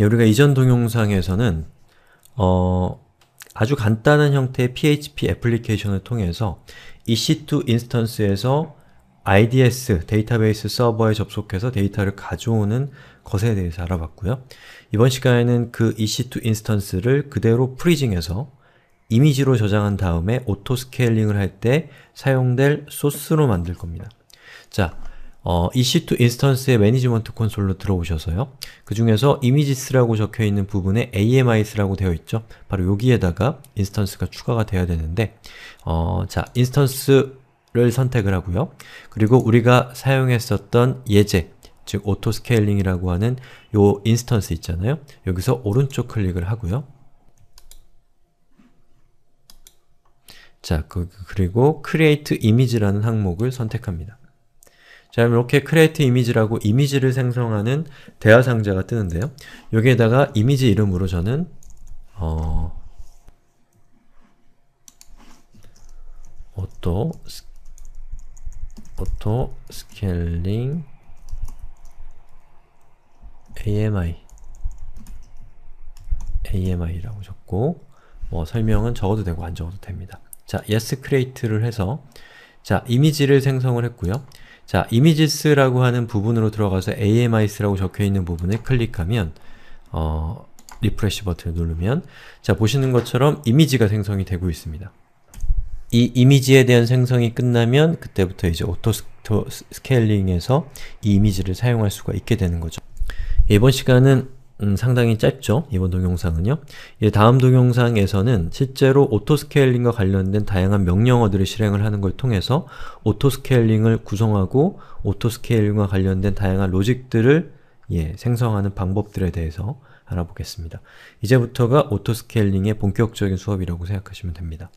예, 우리가 이전 동영상에서는 어, 아주 간단한 형태의 PHP 애플리케이션을 통해서 EC2 인스턴스에서 IDS 데이터베이스 서버에 접속해서 데이터를 가져오는 것에 대해서 알아봤고요. 이번 시간에는 그 EC2 인스턴스를 그대로 프리징해서 이미지로 저장한 다음에 오토 스케일링을 할 때 사용될 소스로 만들 겁니다. 자, 어, EC2 인스턴스의 매니지먼트 콘솔로 들어오셔서요. 그 중에서 이미지스라고 적혀있는 부분에 AMIS라고 되어 있죠. 바로 여기에다가 인스턴스가 추가가 되어야 되는데 어, 자, 인스턴스를 선택을 하고요. 그리고 우리가 사용했었던 예제, 즉 오토 스케일링이라고 하는 요 인스턴스 있잖아요. 여기서 오른쪽 클릭을 하고요. 자, 그, 그리고 Create Image라는 항목을 선택합니다. 자, 이렇게 create i m a 라고 이미지를 생성하는 대화 상자가 뜨는데요. 여기에다가 이미지 이름으로 저는 어... 오토 오토 스케일링 AMI AMI라고 적고 뭐 설명은 적어도 되고 안 적어도 됩니다. 자, yes create를 해서 자, 이미지를 생성을 했고요. 자, 이미지스라고 하는 부분으로 들어가서 AMIS라고 적혀있는 부분을 클릭하면 어, 리프레시 버튼을 누르면 자, 보시는 것처럼 이미지가 생성이 되고 있습니다. 이 이미지에 대한 생성이 끝나면 그때부터 이제 오토 스케일링에서 이 이미지를 사용할 수가 있게 되는 거죠. 이번 시간은 음, 상당히 짧죠? 이번 동영상은요. 이 예, 다음 동영상에서는 실제로 오토스케일링과 관련된 다양한 명령어들을 실행을 하는 걸 통해서 오토스케일링을 구성하고 오토스케일링과 관련된 다양한 로직들을 예, 생성하는 방법들에 대해서 알아보겠습니다. 이제부터가 오토스케일링의 본격적인 수업이라고 생각하시면 됩니다.